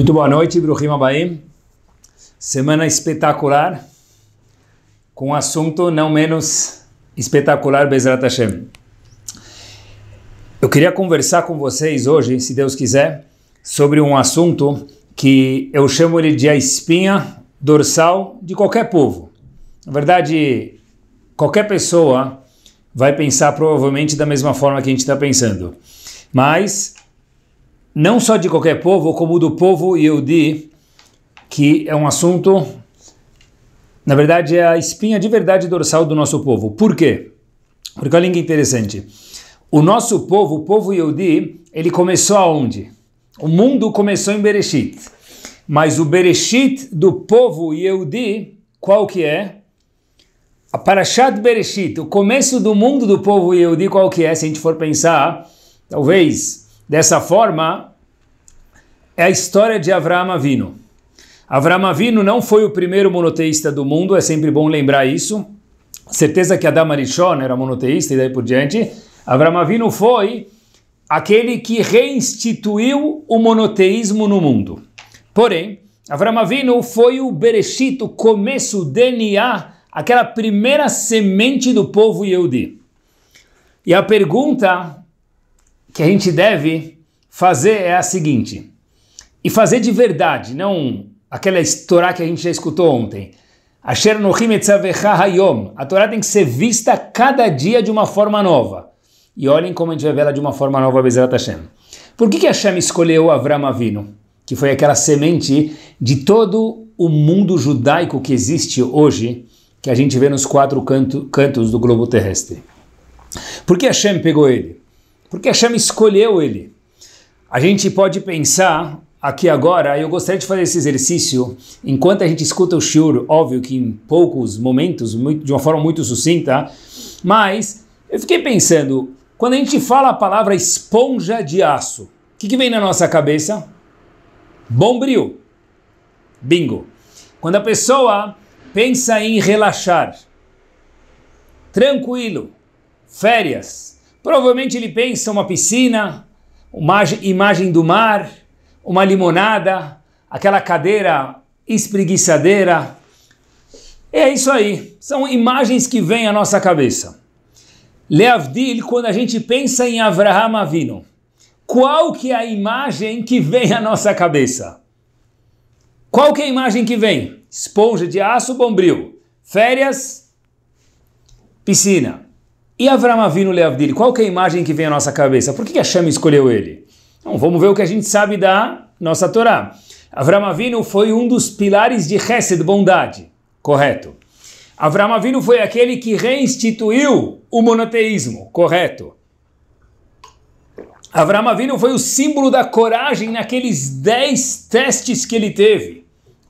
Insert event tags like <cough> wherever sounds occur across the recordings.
Muito boa noite, Bruhima Baim. Semana espetacular, com um assunto não menos espetacular, Bezrat Hashem. Eu queria conversar com vocês hoje, se Deus quiser, sobre um assunto que eu chamo ele de a espinha dorsal de qualquer povo. Na verdade, qualquer pessoa vai pensar provavelmente da mesma forma que a gente está pensando. Mas não só de qualquer povo, como do povo Yehudi, que é um assunto, na verdade, é a espinha de verdade dorsal do nosso povo. Por quê? Porque olha que interessante. O nosso povo, o povo Yehudi, ele começou aonde? O mundo começou em Bereshit. Mas o Bereshit do povo Yehudi, qual que é? A Parashat Bereshit, o começo do mundo do povo Yehudi, qual que é? Se a gente for pensar, talvez Dessa forma, é a história de Avraham Avinu. Avraham Avinu não foi o primeiro monoteísta do mundo, é sempre bom lembrar isso. Certeza que Adam Arishon era monoteísta e daí por diante. Avraham Avinu foi aquele que reinstituiu o monoteísmo no mundo. Porém, Avraham Avinu foi o Bereshit, o começo, o DNA, aquela primeira semente do povo Yehudi. E a pergunta que a gente deve fazer é a seguinte: e fazer de verdade, não aquela Torá que a gente já escutou ontem. A Torá tem que ser vista cada dia de uma forma nova. E olhem como a gente vai vê ela de uma forma nova, Bezerat Hashem. Por que, que Hashem escolheu Avram Avino, que foi aquela semente de todo o mundo judaico que existe hoje, que a gente vê nos quatro canto, cantos do globo terrestre? Por que Hashem pegou ele? Porque Hashem escolheu ele. A gente pode pensar aqui agora, eu gostaria de fazer esse exercício, enquanto a gente escuta o shiur, óbvio que em poucos momentos, de uma forma muito sucinta, mas eu fiquei pensando, quando a gente fala a palavra esponja de aço, o que, que vem na nossa cabeça? Bombril. Bingo. Quando a pessoa pensa em relaxar, tranquilo, férias, Provavelmente ele pensa uma piscina, uma imagem do mar, uma limonada, aquela cadeira espreguiçadeira. É isso aí, são imagens que vêm à nossa cabeça. Leavdil, quando a gente pensa em Avraham Avino, qual que é a imagem que vem à nossa cabeça? Qual que é a imagem que vem? Esponja de aço, bombril. Férias, piscina. E Avram Avinu Leavdil, qual é a imagem que vem à nossa cabeça? Por que Hashem escolheu ele? Então, vamos ver o que a gente sabe da nossa Torá. Avram Avinu foi um dos pilares de Hesed, bondade. Correto. Avram Avinu foi aquele que reinstituiu o monoteísmo. Correto. Avram Avinu foi o símbolo da coragem naqueles dez testes que ele teve.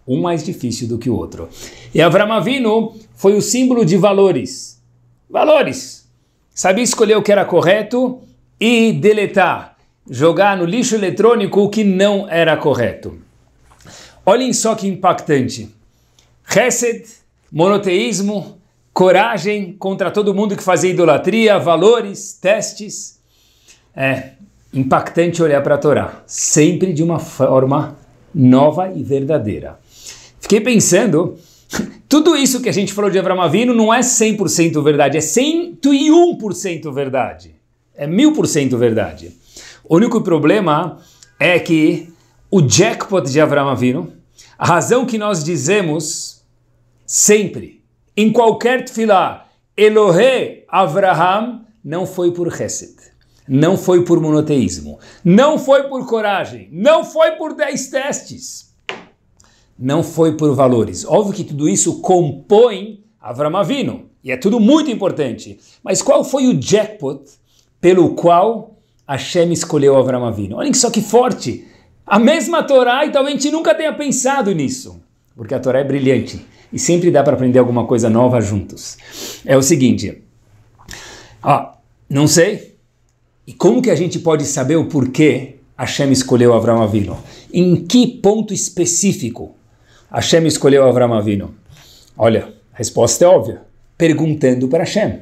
Um mais difícil do que o outro. E Avram Avinu foi o símbolo de valores. Valores sabia escolher o que era correto e deletar, jogar no lixo eletrônico o que não era correto. Olhem só que impactante. Hesed, monoteísmo, coragem contra todo mundo que fazia idolatria, valores, testes. É impactante olhar para a Torá, sempre de uma forma nova e verdadeira. Fiquei pensando tudo isso que a gente falou de Avram Avinu não é 100% verdade, é 101% verdade. É 1000% verdade. O único problema é que o jackpot de Avram Avinu, a razão que nós dizemos sempre, em qualquer tefilá, Elohe Avraham, não foi por Hesed, não foi por monoteísmo, não foi por coragem, não foi por dez testes, não foi por valores. Óbvio que tudo isso compõe Avram Avinu, e é tudo muito importante. Mas qual foi o jackpot pelo qual Hashem escolheu Avram Avinu? Olhem só que forte! A mesma Torá, e talvez a gente nunca tenha pensado nisso, porque a Torá é brilhante e sempre dá para aprender alguma coisa nova juntos. É o seguinte, ó, não sei, e como que a gente pode saber o porquê Hashem escolheu Avram Avinu? Em que ponto específico? Hashem escolheu Avram avinu. Olha, a resposta é óbvia. Perguntando para Hashem.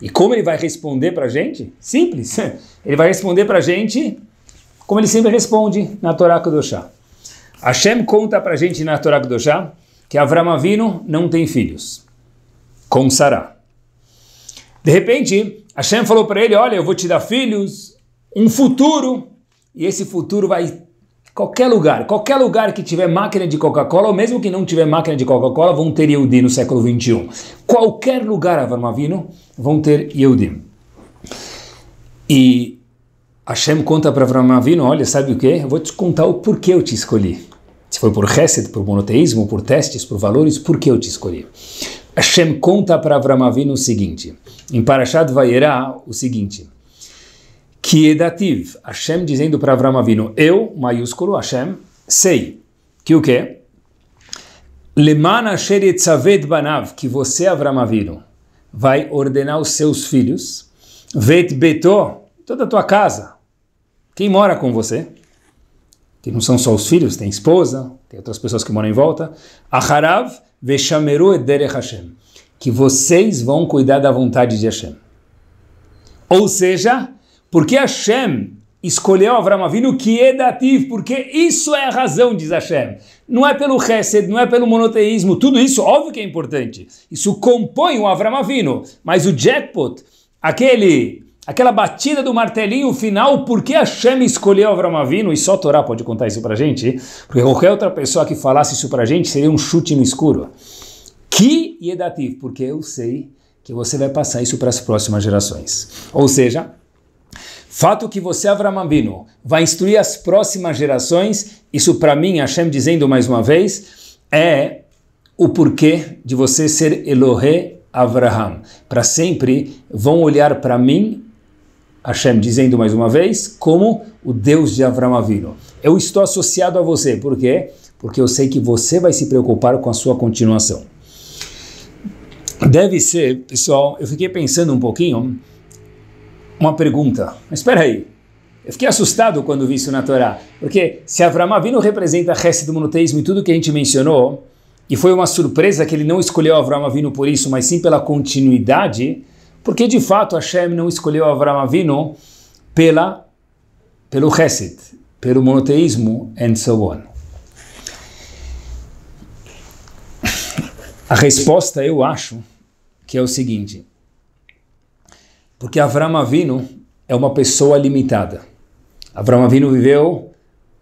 E como ele vai responder para a gente? Simples. <laughs> Ele vai responder para a gente como ele sempre responde na Torá Kudoshá. Hashem conta para a gente na Torá Kudoshá que Avram avinu não tem filhos com Sará. De repente, Hashem falou para ele, olha, eu vou te dar filhos, um futuro, e esse futuro vai Qualquer lugar, qualquer lugar que tiver máquina de Coca-Cola, ou mesmo que não tiver máquina de Coca-Cola, vão ter Yehudim no século XXI. Qualquer lugar, Avarmavino, vão ter Yehudim. E Hashem conta para Avarmavino, olha, sabe o que? Eu vou te contar o porquê eu te escolhi. Se foi por reset, por monoteísmo, por testes, por valores, por que eu te escolhi? Hashem conta para Avramavino o seguinte, em Parashat Vayera, o seguinte, que Hashem dizendo para Avram Avinu, eu, maiúsculo, Hashem, sei que o quê? Leman asher etzavet banav, que você, Avram Avinu, vai ordenar os seus filhos, vet beto, toda a tua casa, quem mora com você, que não são só os filhos, tem esposa, tem outras pessoas que moram em volta, acharav veshameru ederech Hashem, que vocês vão cuidar da vontade de Hashem. Ou seja, porque Hashem escolheu Avram Avinu que é dativo, porque isso é a razão, diz Hashem. Não é pelo Hesed, não é pelo monoteísmo, tudo isso óbvio que é importante. Isso compõe o Avram Avinu, mas o jackpot, aquele, aquela batida do martelinho final, Porque Hashem escolheu Avram Avinu? E só Torá pode contar isso pra gente, porque qualquer outra pessoa que falasse isso pra gente seria um chute no escuro. Que é dativo, porque eu sei que você vai passar isso para as próximas gerações. Ou seja, Fato que você, Avram Avinu, vai instruir as próximas gerações, isso para mim, Hashem dizendo mais uma vez, é o porquê de você ser Elohe Avraham. Para sempre vão olhar para mim, Hashem dizendo mais uma vez, como o Deus de Avramavino. Eu estou associado a você, por quê? Porque eu sei que você vai se preocupar com a sua continuação. Deve ser, pessoal, eu fiquei pensando um pouquinho uma pergunta. Mas espera aí. Eu fiquei assustado quando vi isso na Torá. Porque se Avram Avinu representa a do monoteísmo e tudo que a gente mencionou, e foi uma surpresa que ele não escolheu Avram Avinu por isso, mas sim pela continuidade, porque de fato Hashem não escolheu Avram Avinu pela, pelo Hesed, pelo monoteísmo and so on. A resposta eu acho que é o seguinte: porque Avram Avinu é uma pessoa limitada. Avram Avinu viveu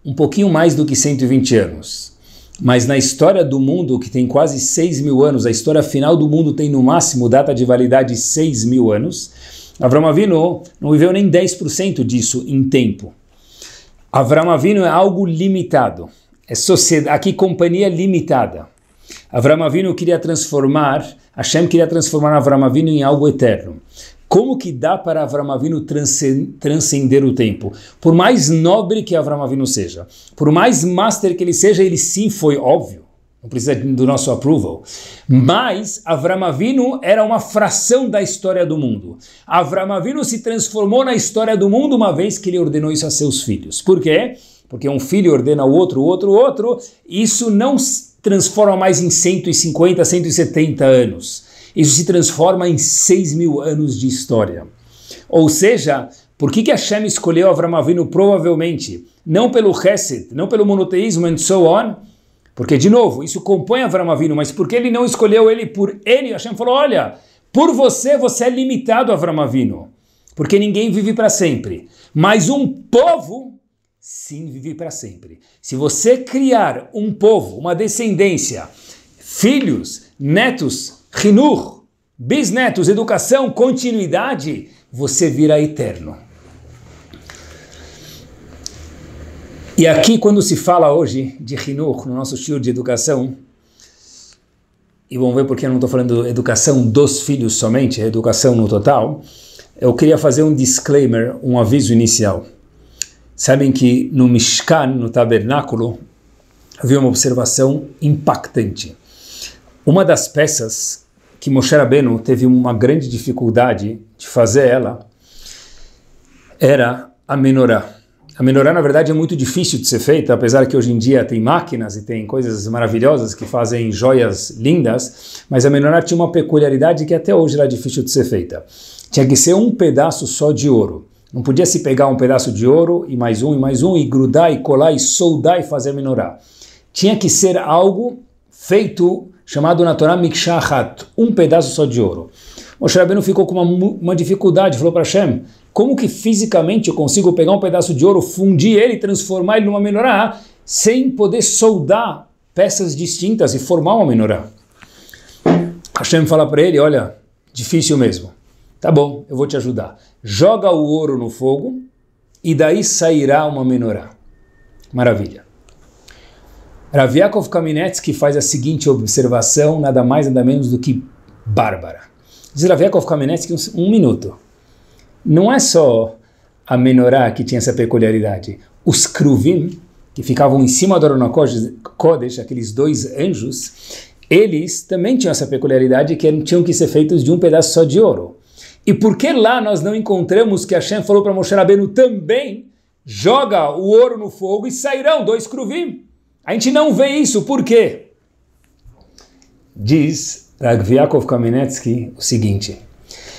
um pouquinho mais do que 120 anos. Mas na história do mundo, que tem quase 6 mil anos, a história final do mundo tem no máximo data de validade 6 mil anos, Avram Avinu não viveu nem 10% disso em tempo. Avram Avinu é algo limitado. É sociedade, aqui companhia limitada. Avram Avinu queria transformar, Hashem queria transformar Avram Avinu em algo eterno. Como que dá para Avramavino transcender o tempo? Por mais nobre que Avramavino seja, por mais master que ele seja, ele sim foi óbvio. Não precisa do nosso approval. Mas Avramavino era uma fração da história do mundo. Avramavino se transformou na história do mundo uma vez que ele ordenou isso a seus filhos. Por quê? Porque um filho ordena o outro, o outro, o outro. Isso não transforma mais em 150, 170 anos isso se transforma em 6 mil anos de história. Ou seja, por que, que Hashem escolheu Avram Avinu provavelmente? Não pelo Hesed, não pelo monoteísmo and so on, porque, de novo, isso compõe Avram Avinu, mas porque ele não escolheu ele por ele? Hashem falou, olha, por você, você é limitado, Avram Avinu, porque ninguém vive para sempre. Mas um povo, sim, vive para sempre. Se você criar um povo, uma descendência, filhos, netos, Rinur, bisnetos, educação, continuidade, você virá eterno. E aqui, quando se fala hoje de Rinur, no nosso estilo de educação, e vamos ver porque eu não estou falando educação dos filhos somente, é educação no total, eu queria fazer um disclaimer, um aviso inicial. Sabem que no Mishkan, no tabernáculo, havia uma observação impactante. Uma das peças que Moshe Rabbeinu teve uma grande dificuldade de fazer ela era a menorá. A menorá, na verdade, é muito difícil de ser feita, apesar que hoje em dia tem máquinas e tem coisas maravilhosas que fazem joias lindas, mas a menorá tinha uma peculiaridade que até hoje era difícil de ser feita. Tinha que ser um pedaço só de ouro. Não podia se pegar um pedaço de ouro e mais um e mais um e grudar e colar e soldar e fazer a menorá. Tinha que ser algo feito chamado na Torá Mikshahat, um pedaço só de ouro. Moshe Rabbeinu ficou com uma, uma dificuldade, falou para Hashem, como que fisicamente eu consigo pegar um pedaço de ouro, fundir ele, transformar ele numa menorá, sem poder soldar peças distintas e formar uma menorá? Hashem fala para ele, olha, difícil mesmo. Tá bom, eu vou te ajudar. Joga o ouro no fogo e daí sairá uma menorá. Maravilha. Raviakov Yaakov faz a seguinte observação, nada mais nada menos do que bárbara. Diz Raviakov Yaakov um, um minuto. Não é só a menorá que tinha essa peculiaridade. Os kruvim, que ficavam em cima do Aron aqueles dois anjos, eles também tinham essa peculiaridade que tinham que ser feitos de um pedaço só de ouro. E por que lá nós não encontramos que Hashem falou para Moshe Rabbeinu também joga o ouro no fogo e sairão dois kruvim? A gente não vê isso, por quê? Diz Ragviakov Kamenetsky o seguinte,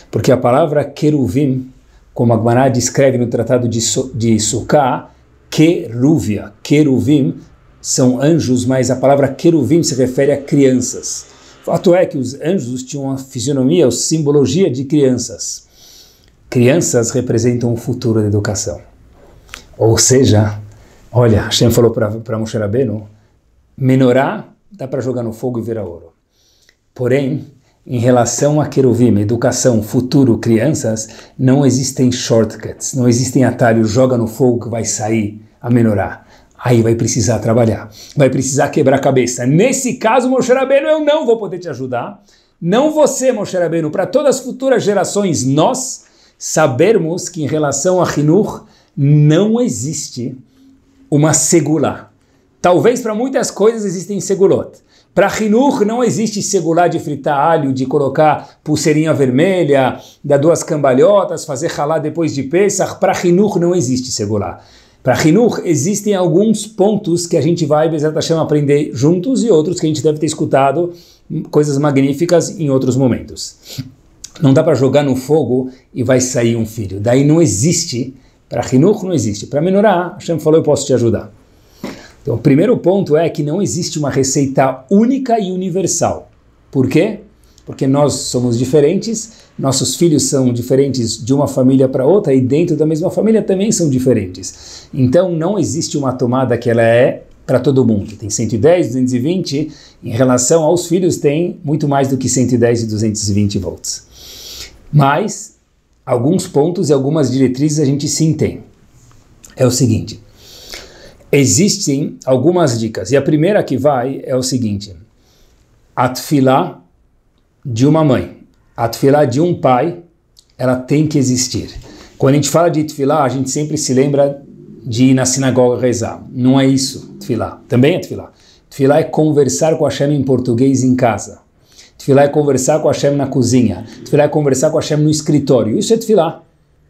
porque a palavra querubim, como Agmará descreve no Tratado de, so, de Sukkah, queruvia, queruvim, são anjos, mas a palavra querubim se refere a crianças. Fato é que os anjos tinham a fisionomia, a simbologia de crianças. Crianças representam o futuro da educação. Ou seja, Olha, Hashem falou para Moshe Rabbeinu, menorá dá para jogar no fogo e virar ouro. Porém, em relação a querubim, educação, futuro, crianças, não existem shortcuts, não existem atalhos, joga no fogo que vai sair a menorá. Aí vai precisar trabalhar, vai precisar quebrar cabeça. Nesse caso, Moshe Rabbeinu, eu não vou poder te ajudar. Não você, Moshe Rabbeinu, para todas as futuras gerações, nós sabermos que em relação a Hinur não existe uma segulá. Talvez para muitas coisas existem segulot. Para Hinur não existe segular de fritar alho, de colocar pulseirinha vermelha, dar duas cambalhotas, fazer ralá depois de Pesach. Para Hinur não existe segular. Para Hinur existem alguns pontos que a gente vai, Bezerra Hashem, aprender juntos e outros que a gente deve ter escutado coisas magníficas em outros momentos. Não dá para jogar no fogo e vai sair um filho. Daí não existe para Hinuch não existe. Para Menorah, Hashem falou, eu posso te ajudar. Então, o primeiro ponto é que não existe uma receita única e universal. Por quê? Porque nós somos diferentes, nossos filhos são diferentes de uma família para outra e dentro da mesma família também são diferentes. Então, não existe uma tomada que ela é para todo mundo. Tem 110, 220, em relação aos filhos tem muito mais do que 110 e 220 volts. Mas alguns pontos e algumas diretrizes a gente sim tem. É o seguinte: existem algumas dicas, e a primeira que vai é o seguinte: atfilá de uma mãe, atfilá de um pai, ela tem que existir. Quando a gente fala de tefilá, a gente sempre se lembra de ir na sinagoga rezar. Não é isso, tefilá. Também é tefilá. Tefilá é conversar com a chama em português em casa. Tefilá é conversar com Hashem na cozinha. Tefilá é conversar com Hashem no escritório. Isso é Tefilá.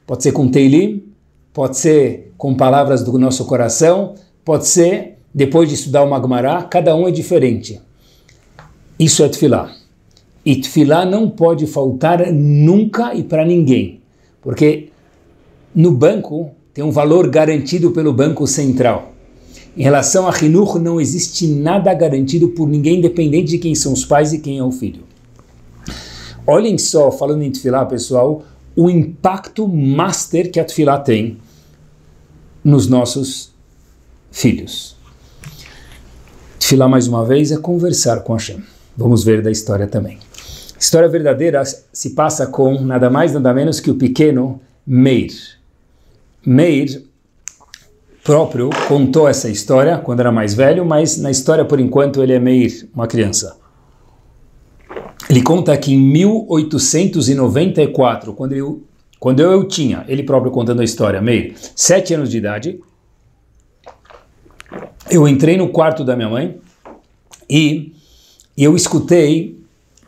Pode ser com Teilim, pode ser com palavras do nosso coração, pode ser depois de estudar o Magmará, cada um é diferente. Isso é Tefilá. E Tefilá não pode faltar nunca e para ninguém. Porque no banco tem um valor garantido pelo Banco Central. Em relação a Hinur, não existe nada garantido por ninguém, independente de quem são os pais e quem é o filho. Olhem só, falando em Tfilá, pessoal, o impacto master que a Tfilá tem nos nossos filhos. Tfilá, mais uma vez, é conversar com Hashem. Vamos ver da história também. A história verdadeira se passa com nada mais, nada menos que o pequeno Meir. Meir próprio contou essa história quando era mais velho, mas na história, por enquanto, ele é meio uma criança. Ele conta que em 1894, quando eu, quando eu tinha, ele próprio contando a história, meio sete anos de idade, eu entrei no quarto da minha mãe e eu escutei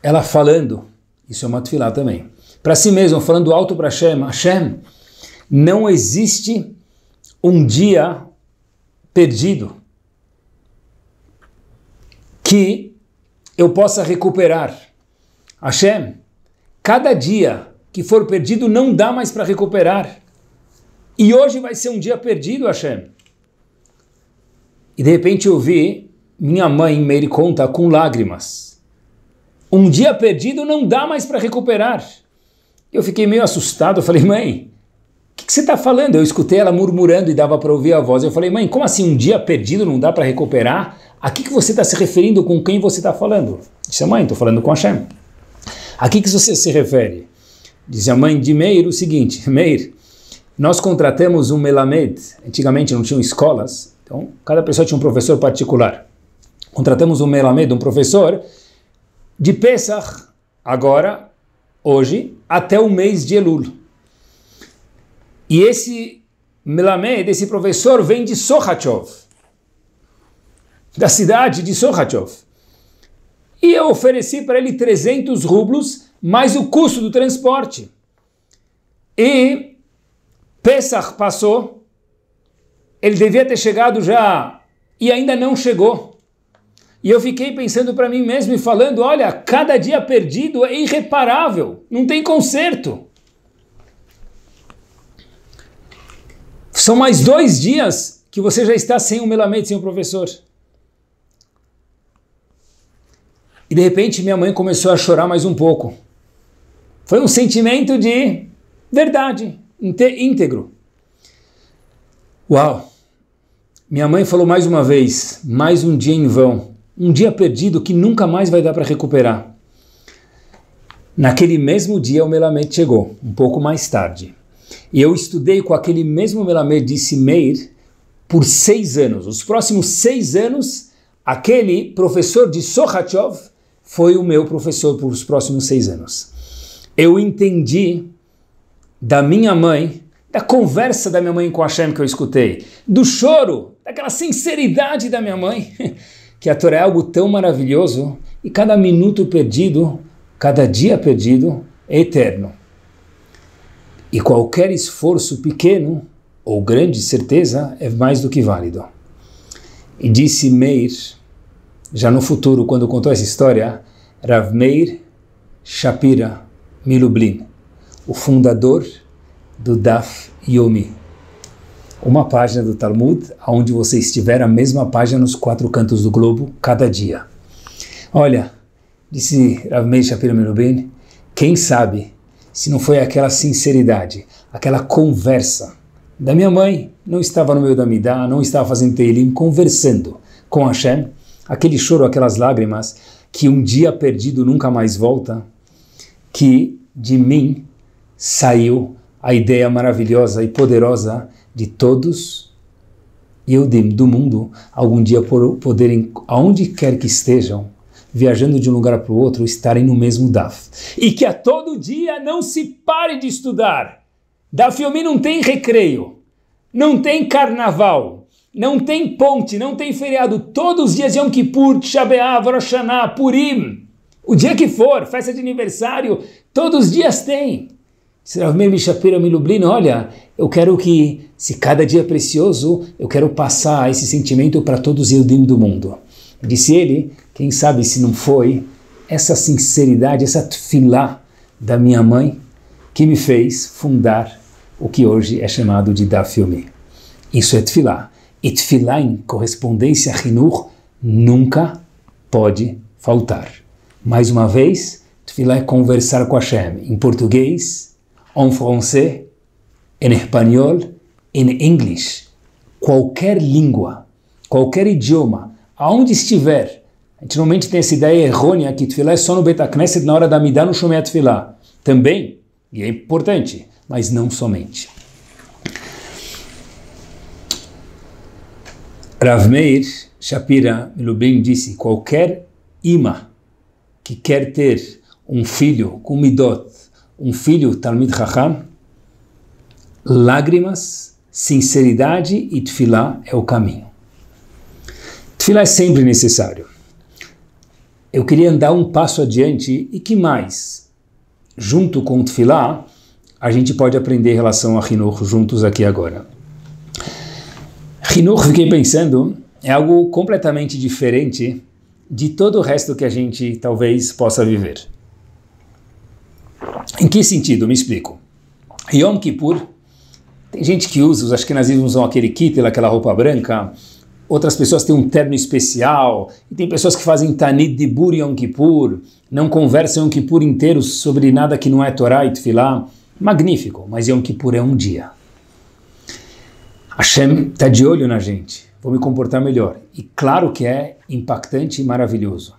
ela falando, isso é uma tefilá também, para si mesmo falando alto para Hashem, Hashem, não existe um dia perdido que eu possa recuperar. Hashem, cada dia que for perdido não dá mais para recuperar. E hoje vai ser um dia perdido, Hashem. E de repente eu vi minha mãe, Mary, conta com lágrimas. Um dia perdido não dá mais para recuperar. Eu fiquei meio assustado, eu falei, mãe, que, que você está falando? Eu escutei ela murmurando e dava para ouvir a voz. Eu falei, mãe, como assim um dia perdido não dá para recuperar? A que, que você está se referindo com quem você está falando? Disse a mãe, estou falando com a Shem. A que, que você se refere? Disse a mãe de Meir o seguinte, <laughs> Meir, nós contratamos um melamed, antigamente não tinham escolas, então cada pessoa tinha um professor particular. Contratamos um melamed, um professor, de Pesach, agora, hoje, até o mês de Elul. E esse Melamed, esse professor, vem de Sochachov, da cidade de Sochachov. E eu ofereci para ele 300 rublos, mais o custo do transporte. E Pesach passou, ele devia ter chegado já e ainda não chegou. E eu fiquei pensando para mim mesmo e falando: olha, cada dia perdido é irreparável, não tem conserto. São mais dois dias que você já está sem o melamento, sem o professor. E de repente minha mãe começou a chorar mais um pouco. Foi um sentimento de verdade, íntegro. Uau! Minha mãe falou mais uma vez: mais um dia em vão, um dia perdido que nunca mais vai dar para recuperar. Naquele mesmo dia, o melamento chegou, um pouco mais tarde. E eu estudei com aquele mesmo Melamed de Meir por seis anos. Os próximos seis anos, aquele professor de Sokhachov foi o meu professor por os próximos seis anos. Eu entendi da minha mãe, da conversa da minha mãe com a Hashem que eu escutei, do choro, daquela sinceridade da minha mãe, <laughs> que a Torá é algo tão maravilhoso e cada minuto perdido, cada dia perdido é eterno. E qualquer esforço pequeno ou grande certeza é mais do que válido. E disse Meir, já no futuro, quando contou essa história, Rav Meir Shapira Milublin, o fundador do Daf Yomi. Uma página do Talmud, onde você estiver a mesma página nos quatro cantos do globo, cada dia. Olha, disse Rav Meir Shapira Milublin, quem sabe se não foi aquela sinceridade, aquela conversa. Da minha mãe, não estava no meio da dar, não estava fazendo Teilim, conversando com Hashem, aquele choro, aquelas lágrimas, que um dia perdido nunca mais volta, que de mim saiu a ideia maravilhosa e poderosa de todos e eu do mundo algum dia poderem, aonde quer que estejam, viajando de um lugar para o outro, estarem no mesmo DAF. E que a todo dia não se pare de estudar. DAF Yomi não tem recreio, não tem carnaval, não tem ponte, não tem feriado. Todos os dias é Yom Kippur, Shabeav, Rosh Hashanah, Purim, o dia que for, festa de aniversário, todos os dias tem. Sravmir Mishapira Milublino, olha, eu quero que, se cada dia é precioso, eu quero passar esse sentimento para todos os Eudim do mundo. Disse ele, quem sabe se não foi essa sinceridade, essa tefilá da minha mãe que me fez fundar o que hoje é chamado de Dafyomi. Isso é tefilá. E tefilá em correspondência a Hinur nunca pode faltar. Mais uma vez, tefilá é conversar com Hashem em português, em francês, em espanhol, em inglês. Qualquer língua, qualquer idioma, aonde estiver, gente normalmente tem essa ideia errônea que Tfilá é só no Betacneset na hora da Midá no Shomei Tfilá. Também, e é importante, mas não somente. Rav Meir Shapira Milubim disse: qualquer ima que quer ter um filho com midot, um filho Talmid Chacham, lágrimas, sinceridade e Tfilá é o caminho. Tfilá é sempre necessário eu queria andar um passo adiante e que mais? Junto com o Tfilá, a gente pode aprender em relação a Hinur juntos aqui agora. Hinur, fiquei pensando, é algo completamente diferente de todo o resto que a gente talvez possa viver. Em que sentido? Me explico. Yom Kippur, tem gente que usa, os ashkenazis usam aquele kittel, aquela roupa branca, outras pessoas têm um terno especial, e tem pessoas que fazem Tanit de Bur Yom Kippur, não conversam Yom Kippur inteiro sobre nada que não é Torá e Tfilá. Magnífico, mas Yom Kippur é um dia. Hashem está de olho na gente, vou me comportar melhor. E claro que é impactante e maravilhoso.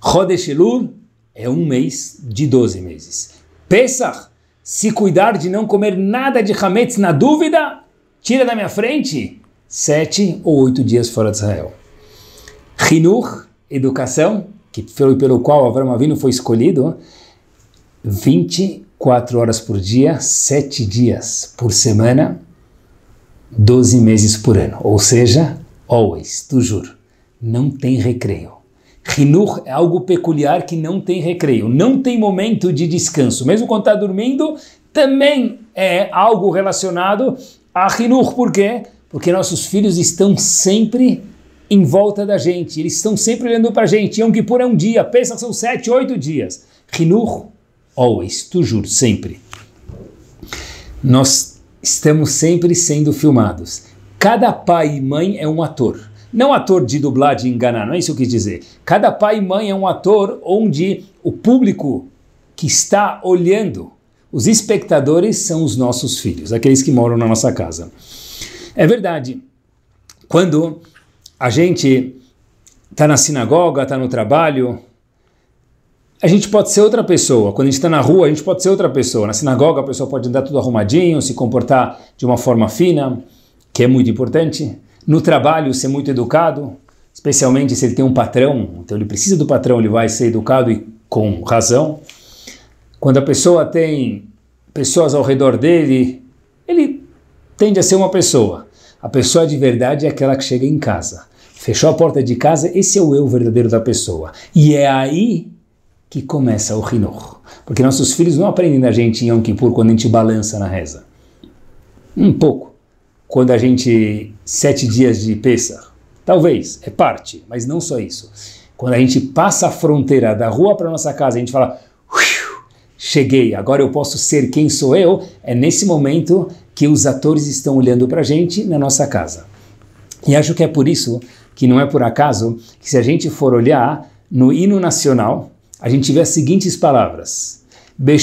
Rodesh Elul é um mês de 12 meses. Pesach, se cuidar de não comer nada de Hametz na dúvida, tira da minha frente, sete ou oito dias fora de Israel. Rinur, educação, que pelo, pelo qual Avram Avinu foi escolhido, 24 horas por dia, sete dias por semana, 12 meses por ano. Ou seja, always, toujours. Não tem recreio. Rinur é algo peculiar que não tem recreio, não tem momento de descanso. Mesmo quando está dormindo, também é algo relacionado a Rinur. Por quê? Porque nossos filhos estão sempre em volta da gente, eles estão sempre olhando para a gente. Yom Kippur é um dia, pensa são sete, oito dias. Hinur, always, tu juro, sempre. Nós estamos sempre sendo filmados. Cada pai e mãe é um ator. Não ator de dublar, de enganar, não é isso que eu quis dizer. Cada pai e mãe é um ator onde o público que está olhando, os espectadores são os nossos filhos, aqueles que moram na nossa casa. É verdade. Quando a gente está na sinagoga, está no trabalho, a gente pode ser outra pessoa. Quando a gente está na rua, a gente pode ser outra pessoa. Na sinagoga, a pessoa pode andar tudo arrumadinho, se comportar de uma forma fina, que é muito importante. No trabalho, ser muito educado, especialmente se ele tem um patrão. Então, ele precisa do patrão, ele vai ser educado e com razão. Quando a pessoa tem pessoas ao redor dele, ele tende a ser uma pessoa. A pessoa de verdade é aquela que chega em casa. Fechou a porta de casa, esse é o eu verdadeiro da pessoa. E é aí que começa o rinor. Porque nossos filhos não aprendem da gente em Yom Kippur quando a gente balança na reza. Um pouco. Quando a gente. Sete dias de Pesach. Talvez, é parte, mas não só isso. Quando a gente passa a fronteira da rua para nossa casa, a gente fala: cheguei, agora eu posso ser quem sou eu, é nesse momento que os atores estão olhando para a gente na nossa casa. E acho que é por isso que não é por acaso que, se a gente for olhar no hino nacional, a gente vê as seguintes palavras. A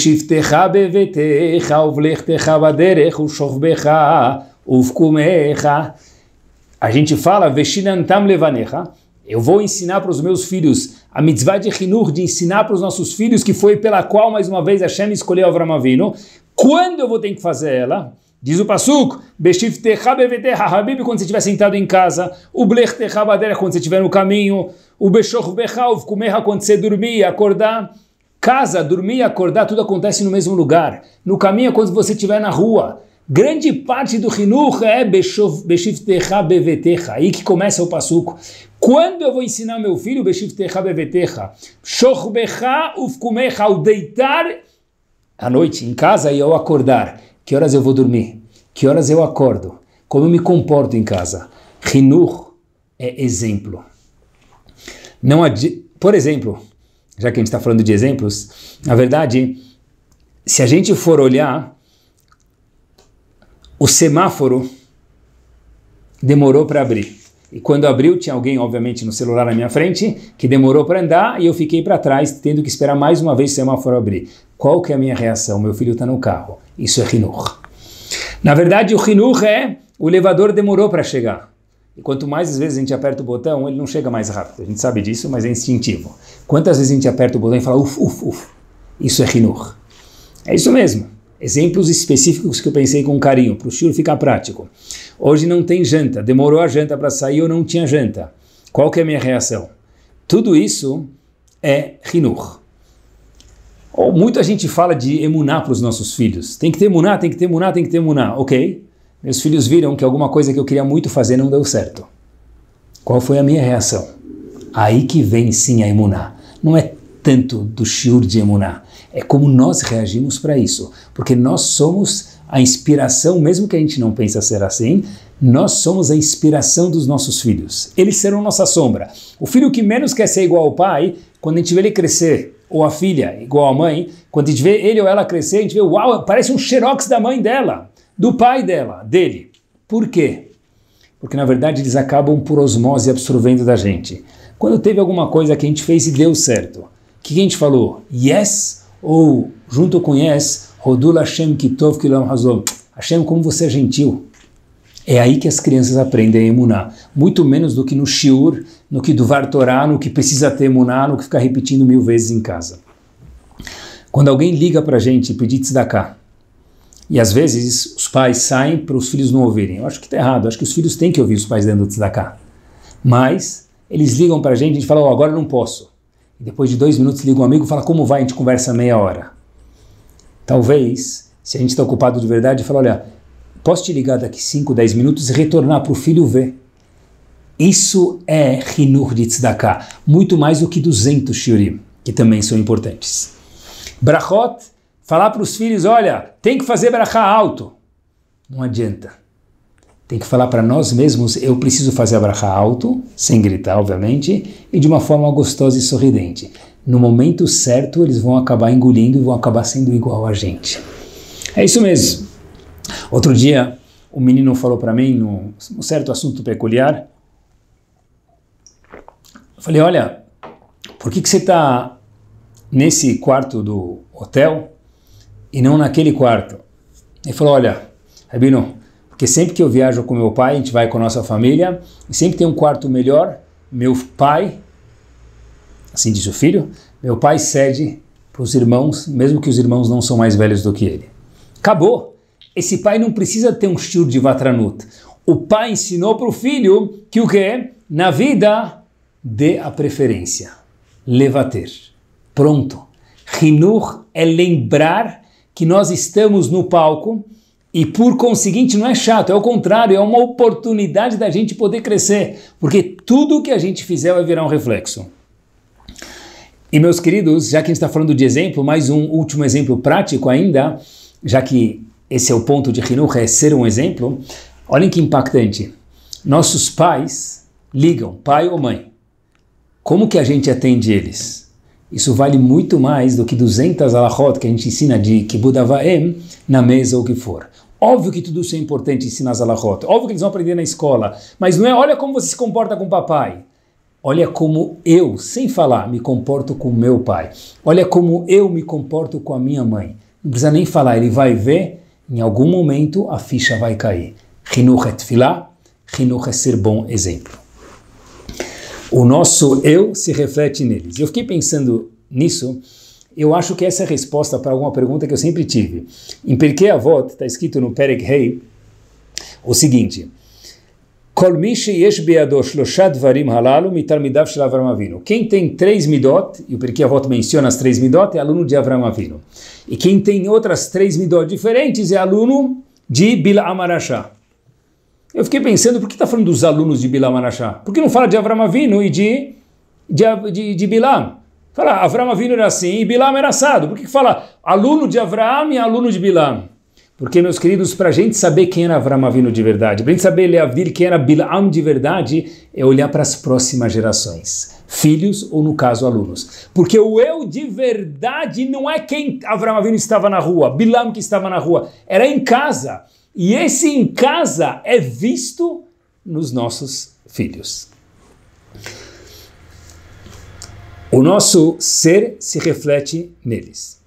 gente fala, eu vou ensinar para os meus filhos a mitzvah de Hinur, de ensinar para os nossos filhos, que foi pela qual, mais uma vez, Hashem escolheu Avram Avinu. Quando eu vou ter que fazer ela? Diz o Pasuk, quando você estiver sentado em casa, o quando você estiver no caminho, o quando você dormir e acordar. Casa, dormir e acordar, tudo acontece no mesmo lugar. No caminho é quando você estiver na rua. Grande parte do Hinur é Beshiftecha bevetecha, aí que começa o pasuk. Quando eu vou ensinar meu filho, Beshiftecha ao deitar à noite em casa e ao acordar, que horas eu vou dormir? Que horas eu acordo? Como eu me comporto em casa? Rinur é exemplo. Não Por exemplo, já que a gente está falando de exemplos, na verdade, se a gente for olhar, o semáforo demorou para abrir. E quando abriu, tinha alguém, obviamente, no celular na minha frente, que demorou para andar e eu fiquei para trás, tendo que esperar mais uma vez o semáforo abrir. Qual que é a minha reação? Meu filho está no carro. Isso é Hinur. Na verdade, o Hinur é o elevador demorou para chegar. E quanto mais às vezes a gente aperta o botão, ele não chega mais rápido. A gente sabe disso, mas é instintivo. Quantas vezes a gente aperta o botão e fala uf, uf, uf? Isso é Hinur. É isso mesmo. Exemplos específicos que eu pensei com carinho, para o Shur ficar prático. Hoje não tem janta, demorou a janta para sair ou não tinha janta. Qual que é a minha reação? Tudo isso é rinur. Muita gente fala de emunar para os nossos filhos. Tem que ter emunar, tem que ter emunar, tem que ter emunar. Ok, meus filhos viram que alguma coisa que eu queria muito fazer não deu certo. Qual foi a minha reação? Aí que vem sim a emunar. Não é tanto do Shiur de Emuná. É como nós reagimos para isso, porque nós somos a inspiração, mesmo que a gente não pense ser assim, nós somos a inspiração dos nossos filhos. Eles serão nossa sombra. O filho que menos quer ser igual ao pai, quando a gente vê ele crescer, ou a filha igual à mãe, quando a gente vê ele ou ela crescer, a gente vê, uau, parece um xerox da mãe dela, do pai dela, dele. Por quê? Porque na verdade eles acabam por osmose absorvendo da gente. Quando teve alguma coisa que a gente fez e deu certo, que a gente falou? Yes ou junto com yes, Rodul Hashem Kitov Kilam Hazom. Hashem, como você é gentil. É aí que as crianças aprendem a emunar. Muito menos do que no shiur, no que do Vartorá, no que precisa ter emunar, no que ficar repetindo mil vezes em casa. Quando alguém liga para a gente e pedir tzedakah, e às vezes os pais saem para os filhos não ouvirem. Eu acho que está errado, acho que os filhos têm que ouvir os pais dentro do tzedakah. Mas eles ligam para a gente e a gente fala, oh, agora não posso depois de dois minutos liga um amigo e fala como vai, a gente conversa meia hora. Talvez, se a gente está ocupado de verdade, fala, olha, posso te ligar daqui 5, 10 minutos e retornar para o filho ver. Isso é Hinur de Tzedakah, muito mais do que 200 shiurim, que também são importantes. Brachot, falar para os filhos, olha, tem que fazer brachá alto. Não adianta. Tem que falar para nós mesmos: eu preciso fazer a bracha alto, sem gritar, obviamente, e de uma forma gostosa e sorridente. No momento certo, eles vão acabar engolindo e vão acabar sendo igual a gente. É isso mesmo. Outro dia, o um menino falou para mim num certo assunto peculiar. Eu falei: olha, por que, que você está nesse quarto do hotel e não naquele quarto? Ele falou: olha, Rabino, porque sempre que eu viajo com meu pai, a gente vai com a nossa família, e sempre tem um quarto melhor. Meu pai, assim diz o filho, meu pai cede para os irmãos, mesmo que os irmãos não são mais velhos do que ele. Acabou! Esse pai não precisa ter um estilo de Vatranut. O pai ensinou para o filho que o que? Na vida, dê a preferência. Levater. Pronto. Rinur é lembrar que nós estamos no palco e por conseguinte, não é chato, é o contrário, é uma oportunidade da gente poder crescer, porque tudo que a gente fizer vai virar um reflexo. E meus queridos, já que a gente está falando de exemplo, mais um último exemplo prático ainda, já que esse é o ponto de Hinuch, é ser um exemplo, olhem que impactante. Nossos pais ligam, pai ou mãe. Como que a gente atende eles? isso vale muito mais do que 200 alahot que a gente ensina de Kibudavaem na mesa ou o que for. Óbvio que tudo isso é importante ensinar as alahot, óbvio que eles vão aprender na escola, mas não é olha como você se comporta com o papai. Olha como eu, sem falar, me comporto com meu pai. Olha como eu me comporto com a minha mãe. Não precisa nem falar, ele vai ver, em algum momento a ficha vai cair. Rinuch é tefilá, rinuch é ser bom exemplo o nosso eu se reflete neles. Eu fiquei pensando nisso. Eu acho que essa é a resposta para alguma pergunta que eu sempre tive. Em Perkei Avot, está escrito no Perek Rei, o seguinte: quem tem três midot, e o Perkei Avot menciona as três midot, é aluno de Avram Avinu. E quem tem outras três midot diferentes é aluno de Bilam Arashah. Eu fiquei pensando, por que está falando dos alunos de Bilam Araxá? Por que não fala de Avram Avinu e de, de, de, de Bilam? Fala, Avram Avinu era assim e Bilam era assado. Por que fala aluno de Avram e aluno de Bilam? Porque, meus queridos, para a gente saber quem era Avram Avinu de verdade, para a gente saber quem era Bilam de verdade, é olhar para as próximas gerações, filhos ou, no caso, alunos. Porque o eu de verdade não é quem Avram Avinu estava na rua, Bilam que estava na rua, era em casa. E esse em casa é visto nos nossos filhos. O nosso ser se reflete neles.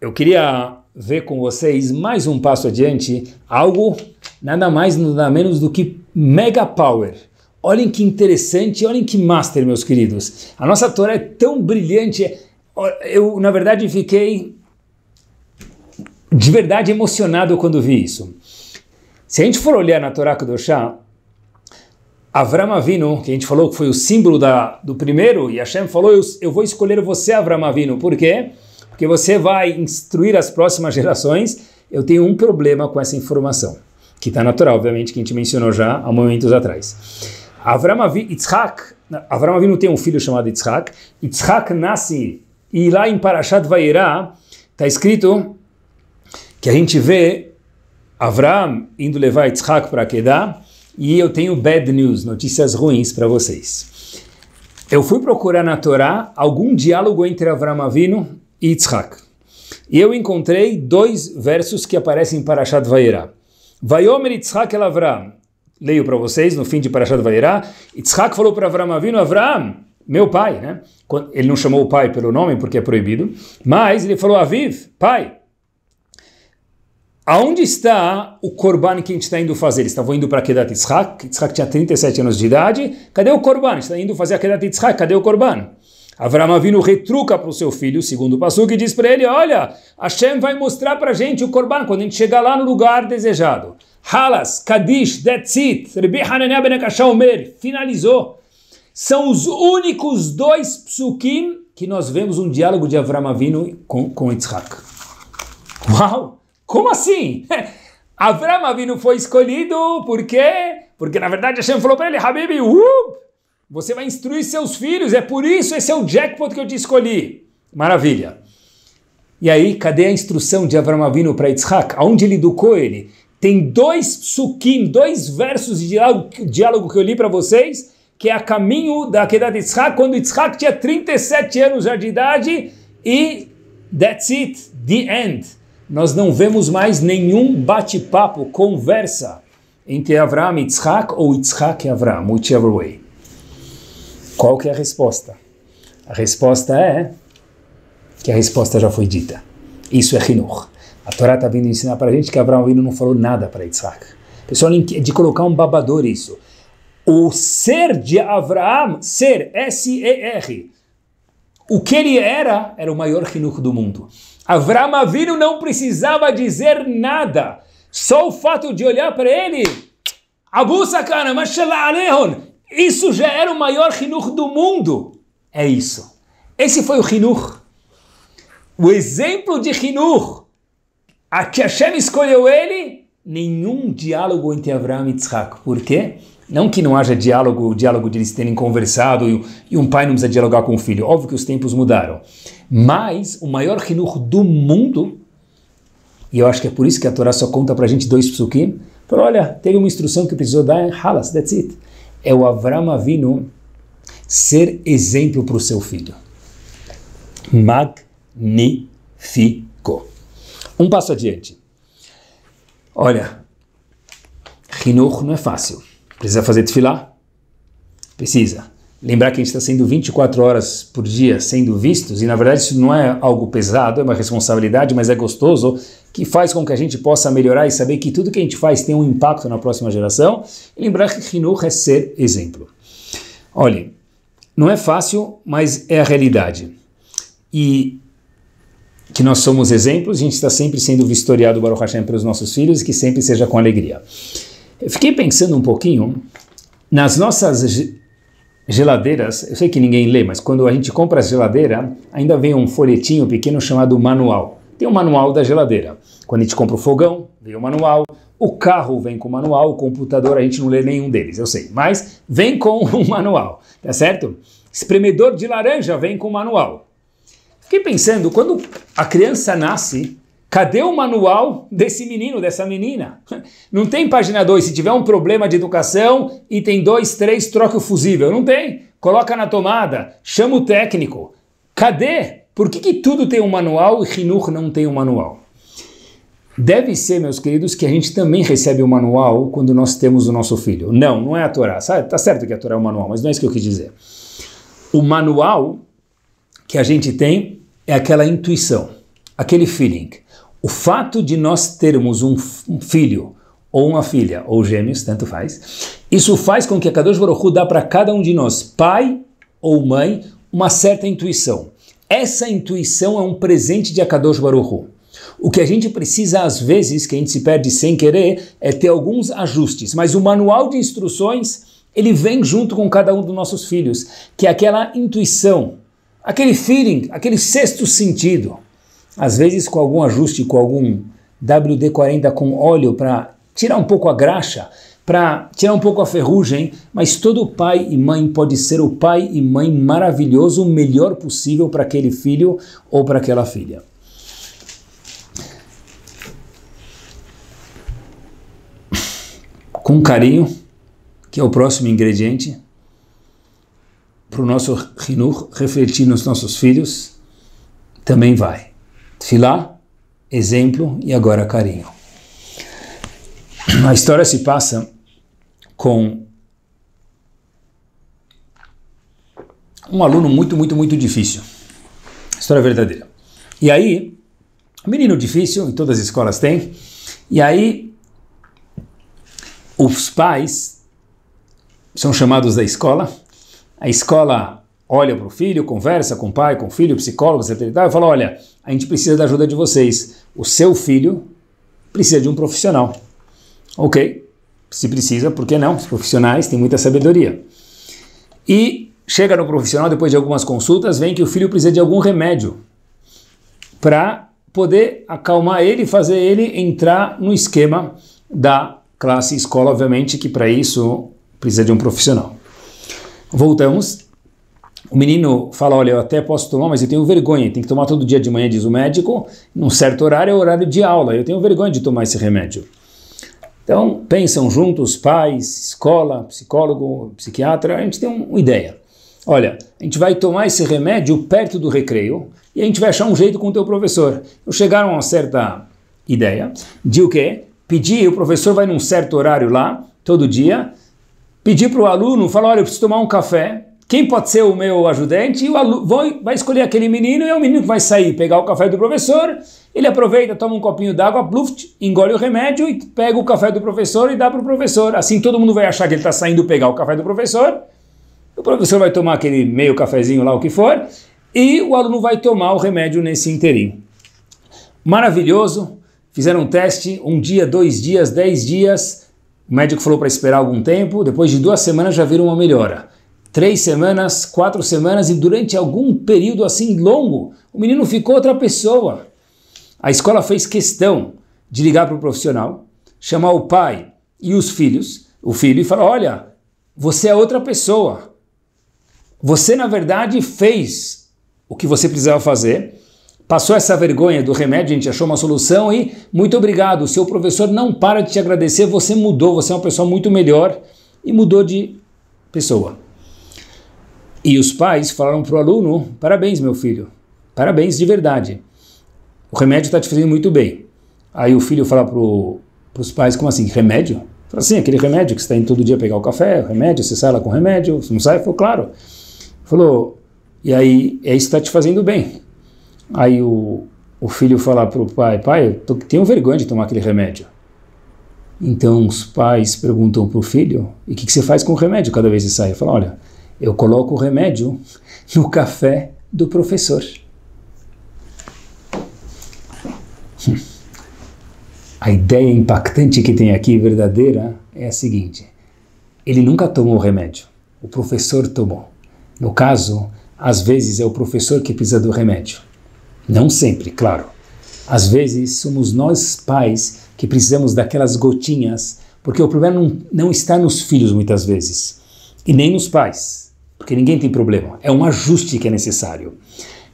Eu queria ver com vocês mais um passo adiante, algo nada mais nada menos do que mega power. Olhem que interessante, olhem que master, meus queridos. A nossa Torá é tão brilhante. Eu, na verdade, fiquei de verdade emocionado quando vi isso. Se a gente for olhar na Torá Kudoshá, Avram Avinu, que a gente falou que foi o símbolo da, do primeiro, e Hashem falou, eu, eu vou escolher você, Avram Avinu. Por quê? Porque você vai instruir as próximas <laughs> gerações. Eu tenho um problema com essa informação, que está natural, obviamente, que a gente mencionou já há momentos atrás. Avram Avinu, Avram Avinu tem um filho chamado Yitzhak. Yitzhak nasce, e lá em Parashat Vairá, está escrito que a gente vê Avram indo levar Yitzhak para Kedah, e eu tenho bad news, notícias ruins para vocês. Eu fui procurar na Torá algum diálogo entre Avram Avinu e Yitzhak. E eu encontrei dois versos que aparecem em Parashat Vayera. Vaiomer Yitzhak el Avram. Leio para vocês no fim de Parashat Vayera. Yitzhak falou para Avram Avinu, Avram, meu pai, né? Ele não chamou o pai pelo nome porque é proibido, mas ele falou Aviv, pai. Aonde está o corban que a gente está indo fazer? Eles estavam indo para Kedat Yitzhak, Yitzhak tinha 37 anos de idade. Cadê o corban? Está indo fazer a Kedat Yitzhak, cadê o corban? Avram Avinu retruca para o seu filho, segundo o Passuk, e diz para ele, olha, Hashem vai mostrar para a gente o corban quando a gente chegar lá no lugar desejado. Halas, Kadish, that's it. Rebi Hananiah ben Omer, finalizou. São os únicos dois psukim que nós vemos um diálogo de Avram Avinu com, com Yitzhak. Uau! Como assim? <laughs> Avram Avinu foi escolhido por quê? Porque na verdade Hashem falou para ele, Habib, uh, você vai instruir seus filhos, é por isso esse é o jackpot que eu te escolhi. Maravilha. E aí, cadê a instrução de Avram Avinu para Yitzhak? Aonde ele educou ele? Tem dois sukim, dois versos de diálogo, diálogo que eu li para vocês, que é a caminho da queda de Yitzhak, quando Yitzhak tinha 37 anos já de idade e that's it, the end nós não vemos mais nenhum bate-papo, conversa entre Avram e Yitzhak ou Yitzhak e Avram, whichever way. Qual que é a resposta? A resposta é que a resposta já foi dita. Isso é Hinur. A Torá está vindo ensinar para a gente que Avram Avinu não falou nada para Yitzhak. Pessoal, de colocar um babador isso. O ser de Avram, ser, S-E-R, o que ele era, era o maior Hinur do mundo. Avram Avinu não precisava dizer nada. Só o fato de olhar para ele, Abu Sakana, Mashallah isso já era o maior Hinur do mundo. É isso. Esse foi o Hinur. O exemplo de Hinur. A que Hashem escolheu ele, nenhum diálogo entre Avram e Yitzhak. Por quê? Não que não haja diálogo, o diálogo de eles terem conversado e, e um pai não precisa dialogar com o filho. Óbvio que os tempos mudaram. Mas o maior hinur do mundo, e eu acho que é por isso que a Torá só conta pra gente dois psukim, falou, olha, tem uma instrução que precisou dar em Halas, that's it. É o Avram Avinu ser exemplo para o seu filho. Magnifico. Um passo adiante. Olha, Hinur não é fácil. Precisa fazer tefilá? Precisa. Lembrar que a gente está sendo 24 horas por dia sendo vistos, e na verdade isso não é algo pesado, é uma responsabilidade, mas é gostoso, que faz com que a gente possa melhorar e saber que tudo que a gente faz tem um impacto na próxima geração. E lembrar que Hinur é ser exemplo. Olhe, não é fácil, mas é a realidade. E que nós somos exemplos, a gente está sempre sendo vistoriado, Baruch Hashem, pelos nossos filhos e que sempre seja com alegria. Eu fiquei pensando um pouquinho nas nossas geladeiras. Eu sei que ninguém lê, mas quando a gente compra a geladeira, ainda vem um folhetinho pequeno chamado manual. Tem o manual da geladeira. Quando a gente compra o fogão, vem o manual. O carro vem com o manual, o computador a gente não lê nenhum deles, eu sei, mas vem com <laughs> o manual, tá certo? Espremedor de laranja vem com o manual. Fiquei pensando, quando a criança nasce, Cadê o manual desse menino, dessa menina? <laughs> Não tem página 2. Se tiver um problema de educação, item 2, 3, troca o fusível. Não tem. Coloca na tomada, chama o técnico. Cadê? Por que, que tudo tem um manual e Hinur não tem um manual? Deve ser, meus queridos, que a gente também recebe o um manual quando nós temos o nosso filho. Não, não é a Torá. Sabe? Tá certo que a Torá é o manual, mas não é isso que eu quis dizer. O manual que a gente tem é aquela intuição, aquele feeling. O fato de nós termos um filho ou uma filha, ou gêmeos, tanto faz, isso faz com que a Kadosh Baruch Hu dá para cada um de nós, pai ou mãe, uma certa intuição. Essa intuição é um presente de Akadosh Baruch Hu. O que a gente precisa, às vezes, que a gente se perde sem querer, é ter alguns ajustes. Mas o manual de instruções, ele vem junto com cada um dos nossos filhos, que é aquela intuição, aquele feeling, aquele sexto sentido às vezes com algum ajuste, com algum WD-40 com óleo para tirar um pouco a graxa, para tirar um pouco a ferrugem, mas todo pai e mãe pode ser o pai e mãe maravilhoso, o melhor possível para aquele filho ou para aquela filha. Com carinho, que é o próximo ingrediente, para o nosso rinur refletir nos nossos filhos, também vai. Tfilá, exemplo e agora carinho. A história se passa com um aluno muito, muito, muito difícil. História verdadeira. E aí, menino difícil, em todas as escolas tem, e aí os pais são chamados da escola, a escola olha para o filho, conversa com o pai, com o filho, psicólogo, etc. e fala, olha, a gente precisa da ajuda de vocês. O seu filho precisa de um profissional. Ok, se precisa, por que não? Os profissionais têm muita sabedoria. E chega no profissional, depois de algumas consultas, vem que o filho precisa de algum remédio para poder acalmar ele e fazer ele entrar no esquema da classe escola, obviamente, que para isso precisa de um profissional. Voltamos o menino fala, olha, eu até posso tomar, mas eu tenho vergonha, tem que tomar todo dia de manhã, diz o médico, num certo horário é o horário de aula, eu tenho vergonha de tomar esse remédio. Então, pensam juntos, pais, escola, psicólogo, psiquiatra, a gente tem uma ideia. Olha, a gente vai tomar esse remédio perto do recreio e a gente vai achar um jeito com o teu professor. Então, chegaram a uma certa ideia de o quê? Pedir, o professor vai num certo horário lá, todo dia, pedir para o aluno, falar, olha, eu preciso tomar um café, quem pode ser o meu ajudante? E o aluno vai escolher aquele menino e é o menino que vai sair, pegar o café do professor, ele aproveita, toma um copinho d'água, pluft, engole o remédio e pega o café do professor e dá para o professor. Assim todo mundo vai achar que ele está saindo pegar o café do professor, o professor vai tomar aquele meio cafezinho lá, o que for, e o aluno vai tomar o remédio nesse inteirinho. Maravilhoso, fizeram um teste, um dia, dois dias, dez dias, o médico falou para esperar algum tempo, depois de duas semanas já viram uma melhora três semanas, quatro semanas e durante algum período assim longo, o menino ficou outra pessoa. A escola fez questão de ligar para o profissional, chamar o pai e os filhos, o filho, e falar: olha, você é outra pessoa. Você, na verdade, fez o que você precisava fazer, passou essa vergonha do remédio, a gente achou uma solução e muito obrigado. O seu professor não para de te agradecer, você mudou, você é uma pessoa muito melhor e mudou de pessoa. E os pais falaram para o aluno: parabéns, meu filho, parabéns de verdade. O remédio está te fazendo muito bem. Aí o filho fala para os pais: como assim? Remédio? Fala assim: aquele remédio que você está indo todo dia pegar o café, o remédio, você sai lá com o remédio, você não sai? Falou: claro. Falou: e aí, é isso que está te fazendo bem. Aí o, o filho fala para o pai: pai, eu tô, tenho vergonha de tomar aquele remédio. Então os pais perguntam para o filho: e o que, que, você faz com o remédio cada vez que sai? Fala: olha eu coloco o remédio no café do professor. A ideia impactante que tem aqui, verdadeira, é a seguinte: ele nunca tomou o remédio, o professor tomou. No caso, às vezes é o professor que precisa do remédio. Não sempre, claro. Às vezes somos nós pais que precisamos daquelas gotinhas, porque o problema não, não está nos filhos muitas vezes, e nem nos pais porque ninguém tem problema. É um ajuste que é necessário.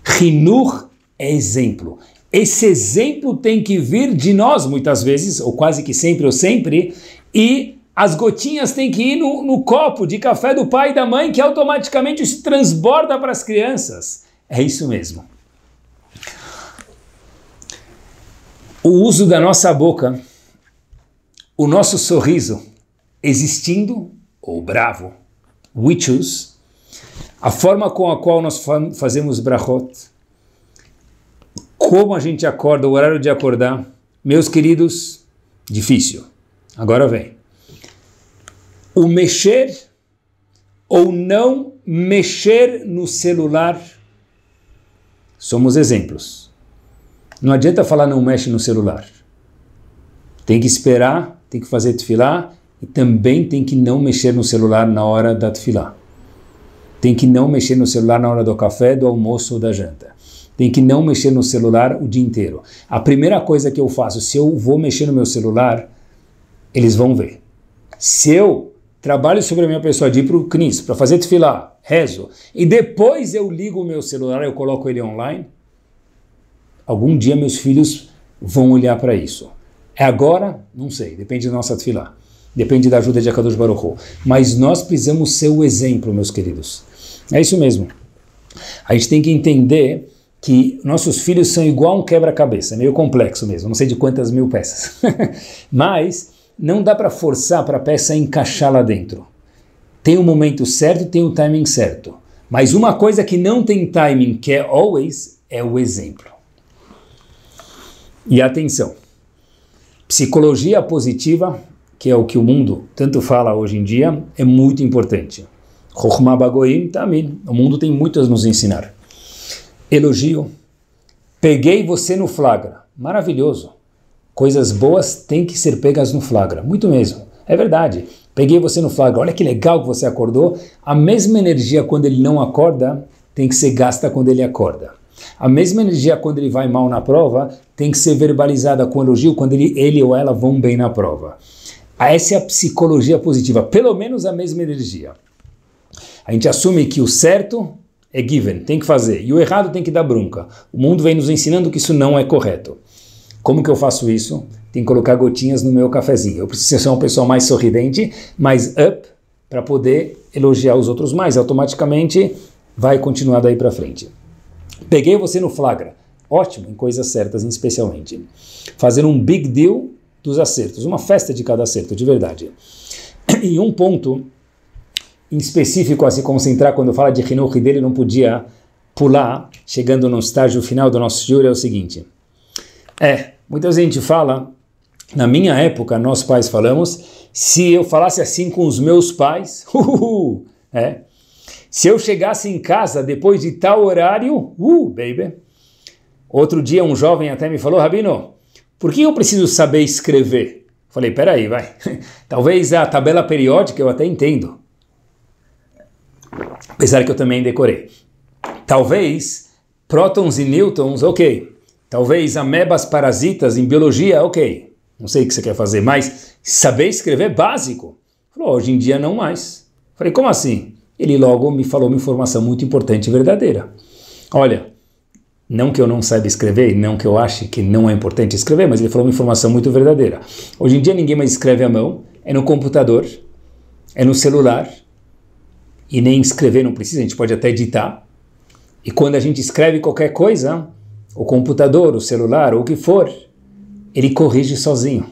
Rinur é exemplo. Esse exemplo tem que vir de nós, muitas vezes, ou quase que sempre, ou sempre, e as gotinhas têm que ir no, no copo de café do pai e da mãe, que automaticamente se transborda para as crianças. É isso mesmo. O uso da nossa boca, o nosso sorriso, existindo ou bravo, we choose a forma com a qual nós fazemos brachot, como a gente acorda, o horário de acordar, meus queridos, difícil. Agora vem. O mexer ou não mexer no celular, somos exemplos. Não adianta falar não mexe no celular. Tem que esperar, tem que fazer tefilá e também tem que não mexer no celular na hora da tefilá. Tem que não mexer no celular na hora do café, do almoço ou da janta. Tem que não mexer no celular o dia inteiro. A primeira coisa que eu faço, se eu vou mexer no meu celular, eles vão ver. Se eu trabalho sobre a minha pessoa de ir para o CNIS, para fazer tefilá, rezo, e depois eu ligo o meu celular, eu coloco ele online, algum dia meus filhos vão olhar para isso. É agora? Não sei, depende da nossa tefilá. Depende da ajuda de Akadosh Baruch Mas nós precisamos ser o exemplo, meus queridos. É isso mesmo. A gente tem que entender que nossos filhos são igual um quebra-cabeça, é meio complexo mesmo, não sei de quantas mil peças. <laughs> Mas não dá para forçar para a peça encaixar lá dentro. Tem o um momento certo, tem o um timing certo. Mas uma coisa que não tem timing, que é always, é o exemplo. E atenção, psicologia positiva, que é o que o mundo tanto fala hoje em dia, é muito importante. Bagoim Tamid. Tá, o mundo tem muito a nos ensinar. Elogio. Peguei você no flagra. Maravilhoso. Coisas boas têm que ser pegas no flagra. Muito mesmo. É verdade. Peguei você no flagra. Olha que legal que você acordou. A mesma energia quando ele não acorda tem que ser gasta quando ele acorda. A mesma energia quando ele vai mal na prova tem que ser verbalizada com elogio quando ele, ele ou ela vão bem na prova. Essa é a psicologia positiva, pelo menos a mesma energia. A gente assume que o certo é given, tem que fazer, e o errado tem que dar bronca. O mundo vem nos ensinando que isso não é correto. Como que eu faço isso? Tem que colocar gotinhas no meu cafezinho. Eu preciso ser uma pessoa mais sorridente, mais up, para poder elogiar os outros mais. Automaticamente vai continuar daí para frente. Peguei você no flagra. Ótimo, em coisas certas especialmente. Fazer um big deal dos acertos, uma festa de cada acerto, de verdade. <clears throat> E um ponto em específico a se concentrar quando fala de Hinuch dele, não podia pular, chegando no estágio final do nosso júri, é o seguinte. É, muita gente fala, na minha época, nós pais falamos, se eu falasse assim com os meus pais, <laughs> é, se eu chegasse em casa depois de tal horário, uh, baby. Outro dia um jovem até me falou, Rabino, por que eu preciso saber escrever? Falei, peraí, vai. <laughs> Talvez a tabela periódica eu até entendo, apesar que eu também decorei. Talvez prótons e nêutrons, ok. Talvez amebas parasitas em biologia, ok. Não sei o que você quer fazer, mas saber escrever é básico. Falou, hoje em dia não mais. Falei, como assim? Ele logo me falou uma informação muito importante e verdadeira. Olha, não que eu não saiba escrever, não que eu ache que não é importante escrever, mas ele falou uma informação muito verdadeira. Hoje em dia ninguém mais escreve à mão, é no computador, é no celular, e nem escrever não precisa, a gente pode até editar. E quando a gente escreve qualquer coisa, o computador, o celular, ou o que for, ele corrige sozinho.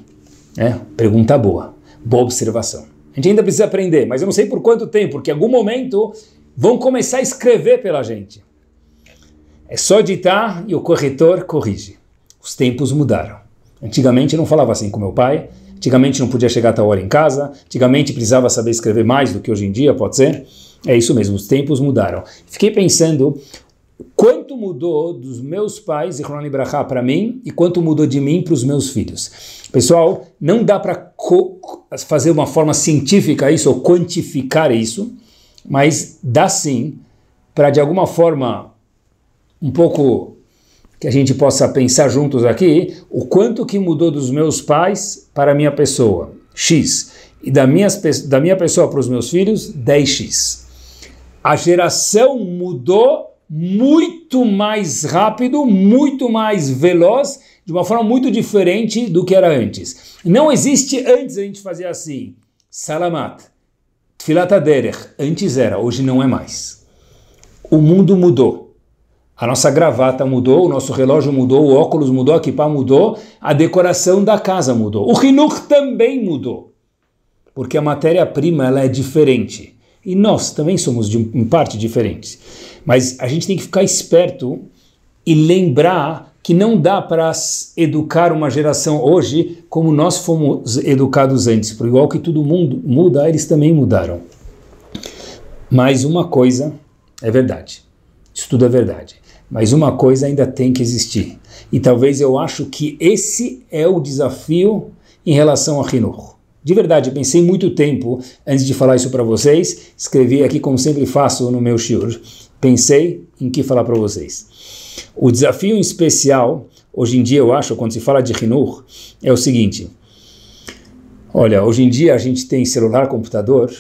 Né? Pergunta boa, boa observação. A gente ainda precisa aprender, mas eu não sei por quanto tempo, porque em algum momento vão começar a escrever pela gente. É só digitar e o corretor corrige. Os tempos mudaram. Antigamente não falava assim com meu pai, antigamente não podia chegar a tal hora em casa, antigamente precisava saber escrever mais do que hoje em dia, pode ser? É isso mesmo, os tempos mudaram. Fiquei pensando quanto mudou dos meus pais, Ronald Ibrahá, para mim e quanto mudou de mim para os meus filhos. Pessoal, não dá para fazer uma forma científica isso ou quantificar isso, mas dá sim para de alguma forma um pouco que a gente possa pensar juntos aqui o quanto que mudou dos meus pais para a minha pessoa, X, e da, minha da minha pessoa para os meus filhos, 10X a geração mudou muito mais rápido, muito mais veloz, de uma forma muito diferente do que era antes. Não existe antes a gente fazer assim, salamat, tfilat aderech, antes era, hoje não é mais. O mundo mudou. A nossa gravata mudou, o nosso relógio mudou, o óculos mudou, a equipa mudou, a decoração da casa mudou. O rinur também mudou, porque a matéria-prima ela é diferente. E nós também somos de, em parte diferentes. Mas a gente tem que ficar esperto e lembrar que não dá para educar uma geração hoje como nós fomos educados antes, por igual que todo mundo muda, eles também mudaram. Mas uma coisa é verdade, isso tudo é verdade, mas uma coisa ainda tem que existir. E talvez eu acho que esse é o desafio em relação a Rinur. De verdade, pensei muito tempo antes de falar isso para vocês. Escrevi aqui como sempre faço no meu shiur. Pensei em que falar para vocês. O desafio especial, hoje em dia eu acho, quando se fala de Hinur, é o seguinte. Olha, hoje em dia a gente tem celular, computador,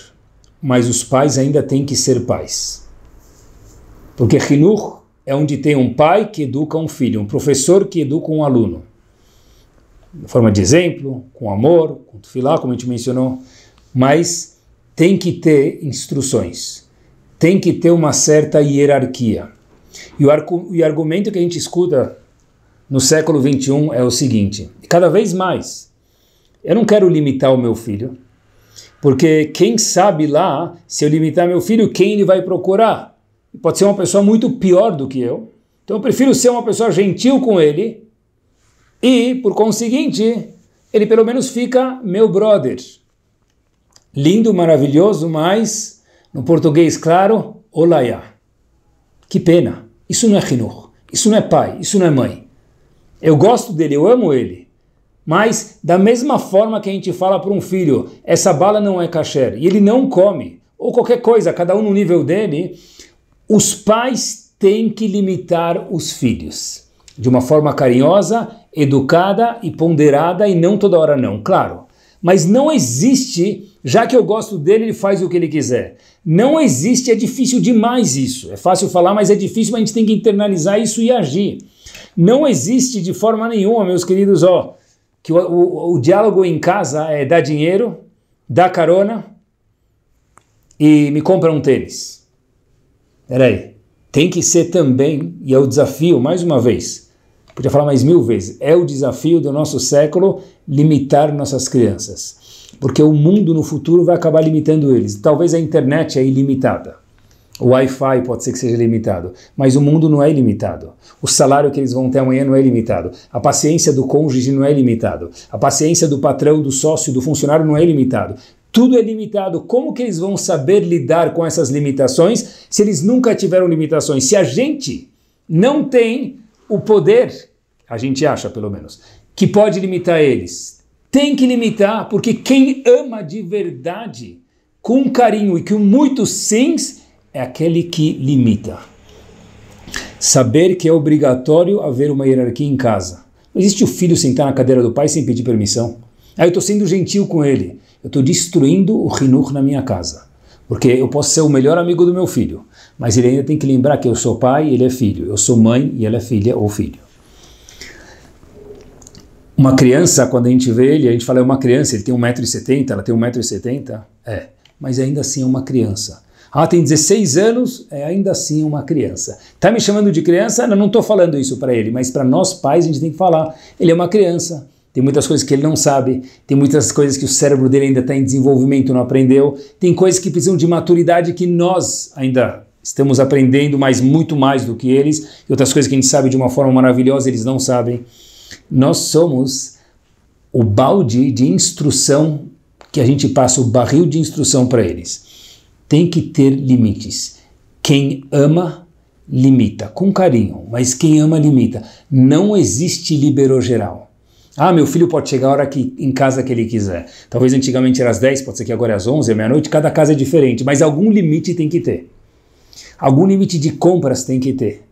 mas os pais ainda têm que ser pais. Porque Hinur é onde tem um pai que educa um filho, um professor que educa um aluno na forma de exemplo, com amor, com tufilá, como a gente mencionou, mas tem que ter instruções, tem que ter uma certa hierarquia. E o, e o argumento que a gente escuta no século 21 é o seguinte: cada vez mais, eu não quero limitar o meu filho, porque quem sabe lá, se eu limitar meu filho, quem ele vai procurar? Pode ser uma pessoa muito pior do que eu. Então eu prefiro ser uma pessoa gentil com ele e, por conseguinte, ele pelo menos fica meu brother. Lindo, maravilhoso, mas, no português claro, olaiá. Que pena. Isso não é Hinur. Isso não é pai. Isso não é mãe. Eu gosto dele, eu amo ele. Mas, da mesma forma que a gente fala para um filho, essa bala não é kasher, e ele não come, ou qualquer coisa, cada um no nível dele, os pais têm que limitar os filhos de uma forma carinhosa, educada e ponderada e não toda hora não, claro. Mas não existe, já que eu gosto dele, ele faz o que ele quiser. Não existe, é difícil demais isso. É fácil falar, mas é difícil, mas a gente tem que internalizar isso e agir. Não existe de forma nenhuma, meus queridos, ó, que o, o, o diálogo em casa é dá dinheiro, dá carona e me compra um tênis. Peraí, tem que ser também, e é o desafio, mais uma vez, Podia falar mais mil vezes. É o desafio do nosso século limitar nossas crianças. Porque o mundo no futuro vai acabar limitando eles. Talvez a internet é ilimitada. O Wi-Fi pode ser que seja limitado, mas o mundo não é ilimitado. O salário que eles vão ter amanhã não é limitado. A paciência do cônjuge não é limitado. A paciência do patrão, do sócio, do funcionário não é limitado. Tudo é limitado. Como que eles vão saber lidar com essas limitações se eles nunca tiveram limitações? Se a gente não tem o poder, a gente acha pelo menos, que pode limitar eles, tem que limitar, porque quem ama de verdade, com carinho e com muitos sims, é aquele que limita. Saber que é obrigatório haver uma hierarquia em casa. Não existe o filho sentar na cadeira do pai sem pedir permissão. Aí ah, eu estou sendo gentil com ele. Eu estou destruindo o Rinur na minha casa. Porque eu posso ser o melhor amigo do meu filho. Mas ele ainda tem que lembrar que eu sou pai e ele é filho, eu sou mãe e ela é filha ou filho. Uma criança, quando a gente vê ele, a gente fala, é uma criança, ele tem 1,70m, ela tem 1,70m? É, mas ainda assim é uma criança. Ah, tem 16 anos, é ainda assim uma criança. Tá me chamando de criança? Eu não estou falando isso para ele, mas para nós pais a gente tem que falar. Ele é uma criança. Tem muitas coisas que ele não sabe, tem muitas coisas que o cérebro dele ainda está em desenvolvimento, não aprendeu, tem coisas que precisam de maturidade que nós ainda Estamos aprendendo, mas muito mais do que eles. E outras coisas que a gente sabe de uma forma maravilhosa, eles não sabem. Nós somos o balde de instrução que a gente passa, o barril de instrução para eles. Tem que ter limites. Quem ama, limita. Com carinho, mas quem ama, limita. Não existe libero geral. Ah, meu filho pode chegar a hora que, em casa que ele quiser. Talvez antigamente era às 10, pode ser que agora é às 11, é meia-noite, cada casa é diferente, mas algum limite tem que ter. Algum limite de compras tem que ter.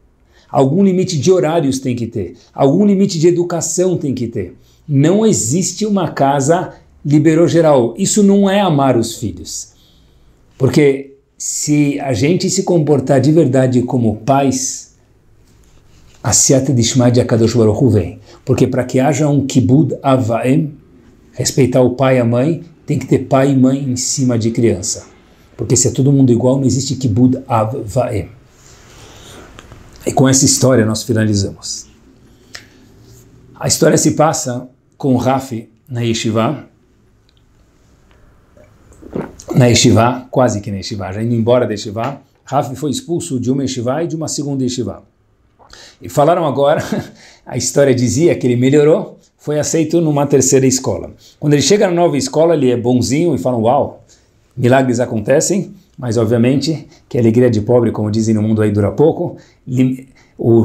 Algum limite de horários tem que ter. Algum limite de educação tem que ter. Não existe uma casa liberou geral. Isso não é amar os filhos. Porque se a gente se comportar de verdade como pais, a Seata de Shema de Akadosh Baruch vem. Porque para que haja um kibud avaim, respeitar o pai e a mãe, tem que ter pai e mãe em cima de criança. Porque se é todo mundo igual, não existe Kibud Av Vaem. E com essa história nós finalizamos. A história se passa com o Raf na Yeshiva. Na Yeshiva, quase que na Yeshiva, já indo embora da Yeshiva, Raf foi expulso de uma Yeshiva e de uma segunda Yeshiva. E falaram agora, <laughs> a história dizia que ele melhorou, foi aceito numa terceira escola. Quando ele chega na nova escola, ele é bonzinho e fala: Uau, Milagres acontecem, mas obviamente que a alegria de pobre, como dizem no mundo aí, dura pouco. O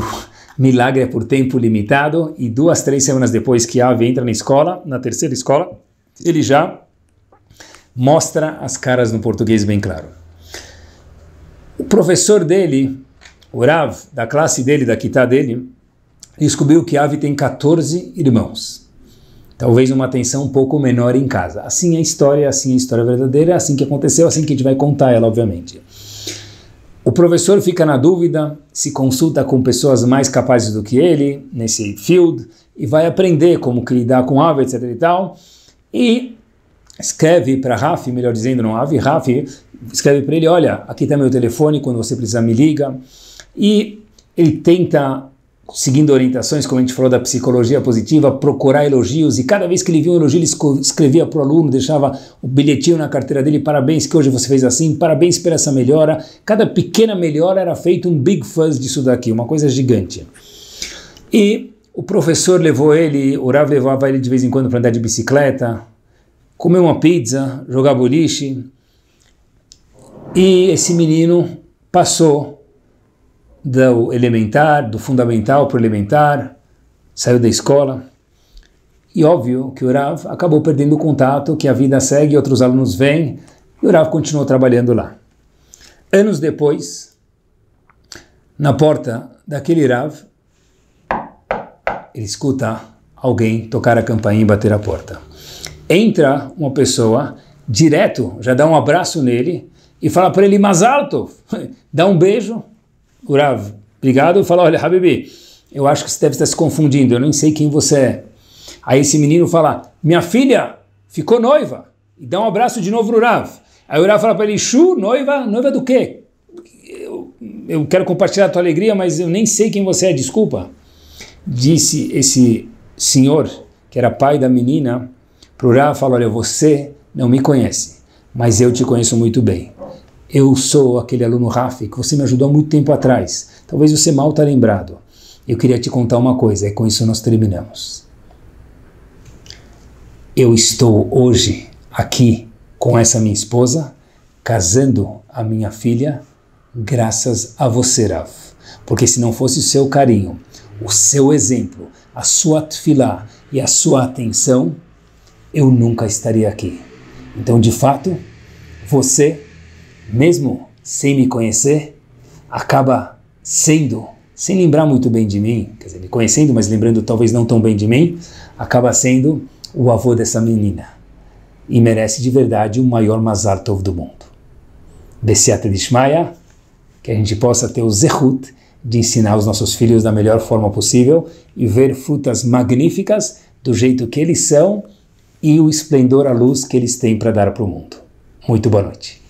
milagre é por tempo limitado e duas, três semanas depois que Ave entra na escola, na terceira escola, ele já mostra as caras no português bem claro. O professor dele, o Rav, da classe dele, da quitá dele, descobriu que Ave tem 14 irmãos talvez uma atenção um pouco menor em casa. Assim é a história, assim é a história verdadeira, é assim que aconteceu, assim que a gente vai contar ela, obviamente. O professor fica na dúvida, se consulta com pessoas mais capazes do que ele nesse field e vai aprender como que lidar com ave, etc e tal. E escreve para Raf, melhor dizendo, não ave, Raf, escreve para ele, olha, aqui está meu telefone, quando você precisar me liga. E ele tenta seguindo orientações, como a gente falou da psicologia positiva, procurar elogios e cada vez que ele via um elogio, ele escrevia para o aluno, deixava o bilhetinho na carteira dele, parabéns que hoje você fez assim, parabéns por essa melhora. Cada pequena melhora era feito um big fuzz disso daqui, uma coisa gigante. E o professor levou ele, o Rav levava ele de vez em quando para andar de bicicleta, comer uma pizza, jogar boliche. E esse menino passou do elementar, do fundamental para o elementar, saiu da escola. E óbvio que o Rav acabou perdendo o contato, que a vida segue, outros alunos vêm, e o Rav continuou trabalhando lá. Anos depois, na porta daquele Rav, ele escuta alguém tocar a campainha e bater a porta. Entra uma pessoa direto, já dá um abraço nele e fala para ele, alto <laughs> dá um beijo Urav, obrigado. Fala, olha, Habibi, eu acho que você deve estar se confundindo, eu nem sei quem você é. Aí esse menino fala, minha filha ficou noiva. E dá um abraço de novo no Rav. Aí o Rav fala para ele, Shu, noiva, noiva do quê? Eu, eu quero compartilhar a tua alegria, mas eu nem sei quem você é, desculpa. Disse esse senhor, que era pai da menina, para o Rav, fala, olha, você não me conhece, mas eu te conheço muito bem eu sou aquele aluno Rafi que você me ajudou há muito tempo atrás. Talvez você mal tenha tá lembrado. Eu queria te contar uma coisa e é com isso nós terminamos. Eu estou hoje aqui com essa minha esposa, casando a minha filha, graças a você, Rav. Porque se não fosse o seu carinho, o seu exemplo, a sua tefilá e a sua atenção, eu nunca estaria aqui. Então, de fato, você mesmo sem me conhecer, acaba sendo, sem lembrar muito bem de mim, quer dizer, me conhecendo, mas lembrando talvez não tão bem de mim, acaba sendo o avô dessa menina. E merece de verdade o maior Mazar Tov do mundo. de Dishmaya, que a gente possa ter o Zehut de ensinar os nossos filhos da melhor forma possível e ver frutas magníficas do jeito que eles são e o esplendor à luz que eles têm para dar para o mundo. Muito boa noite.